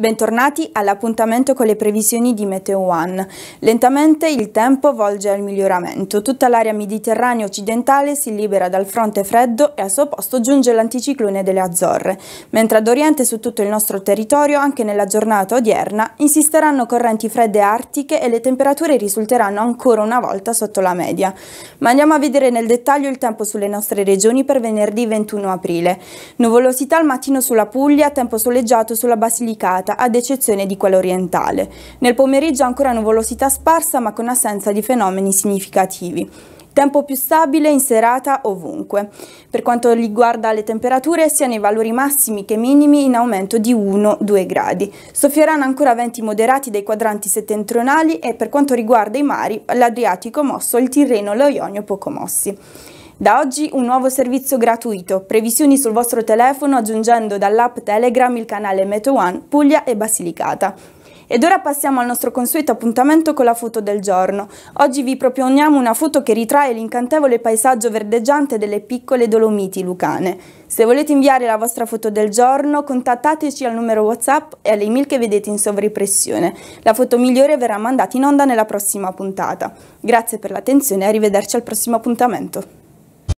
Bentornati all'appuntamento con le previsioni di Meteo One. Lentamente il tempo volge al miglioramento. Tutta l'area mediterranea occidentale si libera dal fronte freddo e al suo posto giunge l'anticiclone delle Azzorre, mentre ad oriente su tutto il nostro territorio, anche nella giornata odierna, insisteranno correnti fredde artiche e le temperature risulteranno ancora una volta sotto la media. Ma andiamo a vedere nel dettaglio il tempo sulle nostre regioni per venerdì 21 aprile. Nuvolosità al mattino sulla Puglia, tempo soleggiato sulla Basilicata moderata, ad eccezione di quella orientale. Nel pomeriggio ancora nuvolosità sparsa ma con assenza di fenomeni significativi. Tempo più stabile in serata ovunque. Per quanto riguarda le temperature, sia nei valori massimi che minimi in aumento di 1-2 gradi. Soffieranno ancora venti moderati dai quadranti settentrionali e per quanto riguarda i mari, l'Adriatico mosso, il Tirreno e lo Ionio poco mossi. Da oggi un nuovo servizio gratuito, previsioni sul vostro telefono aggiungendo dall'app Telegram il canale Meteo One Puglia e Basilicata. Ed ora passiamo al nostro consueto appuntamento con la foto del giorno. Oggi vi proponiamo una foto che ritrae l'incantevole paesaggio verdeggiante delle piccole Dolomiti lucane. Se volete inviare la vostra foto del giorno, contattateci al numero WhatsApp e alle email che vedete in sovrappressione. La foto migliore verrà mandata in onda nella prossima puntata. Grazie per l'attenzione e arrivederci al prossimo appuntamento.